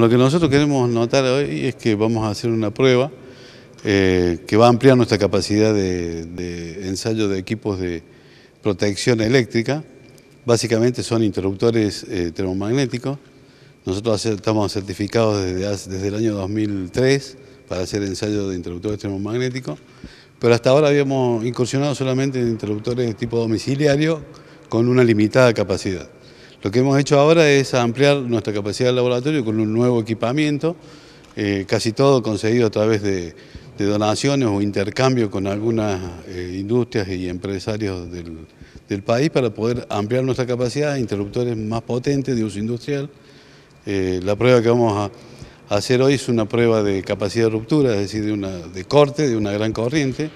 Lo que nosotros queremos notar hoy es que vamos a hacer una prueba eh, que va a ampliar nuestra capacidad de, ensayo de equipos de protección eléctrica. Básicamente son interruptores eh, termomagnéticos. Nosotros estamos certificados desde, desde el año 2003 para hacer ensayo de interruptores termomagnéticos, pero hasta ahora habíamos incursionado solamente en interruptores de tipo domiciliario con una limitada capacidad. Lo que hemos hecho ahora es ampliar nuestra capacidad de laboratorio con un nuevo equipamiento, eh, casi todo conseguido a través de, donaciones o intercambio con algunas eh, industrias y empresarios del, país para poder ampliar nuestra capacidad, interruptores más potentes de uso industrial. Eh, la prueba que vamos a hacer hoy es una prueba de capacidad de ruptura, es decir, de, de corte de una gran corriente.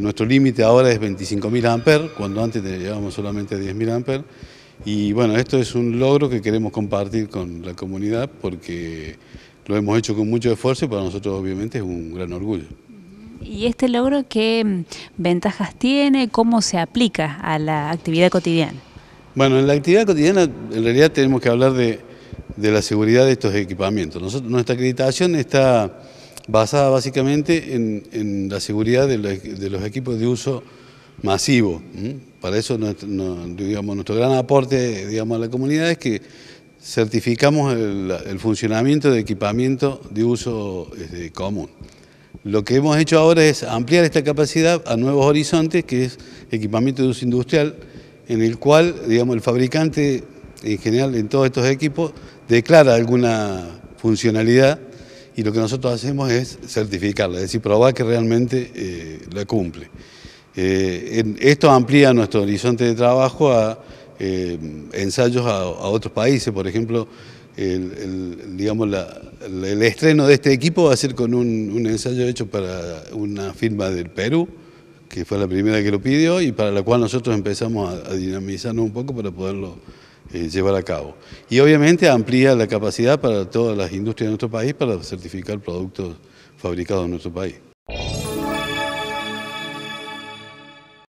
nuestro límite ahora es 25.000 amperes, cuando antes llevábamos solamente 10.000 amperes. Y bueno, esto es un logro que queremos compartir con la comunidad porque lo hemos hecho con mucho esfuerzo y para nosotros obviamente es un gran orgullo. ¿Y este logro qué ventajas tiene? ¿Cómo se aplica a la actividad cotidiana? Bueno, en la actividad cotidiana en realidad tenemos que hablar de, la seguridad de estos equipamientos. Nosotros, nuestra acreditación está basada básicamente en, la seguridad de los, de los, equipos de uso masivo. Para eso nuestro, digamos, nuestro gran aporte digamos, a la comunidad es que certificamos el, funcionamiento de equipamiento de uso este, común. Lo que hemos hecho ahora es ampliar esta capacidad a nuevos horizontes, que es equipamiento de uso industrial, en el cual digamos, el fabricante, en general en todos estos equipos, declara alguna funcionalidad y lo que nosotros hacemos es certificarla, es decir, probar que realmente eh, la cumple. Eh, esto amplía nuestro horizonte de trabajo a eh, ensayos a, otros países, por ejemplo, el, digamos, el estreno de este equipo va a ser con un, ensayo hecho para una firma del Perú, que fue la primera que lo pidió y para la cual nosotros empezamos a, dinamizarnos un poco para poderlo eh, llevar a cabo. Y obviamente amplía la capacidad para todas las industrias de nuestro país para certificar productos fabricados en nuestro país.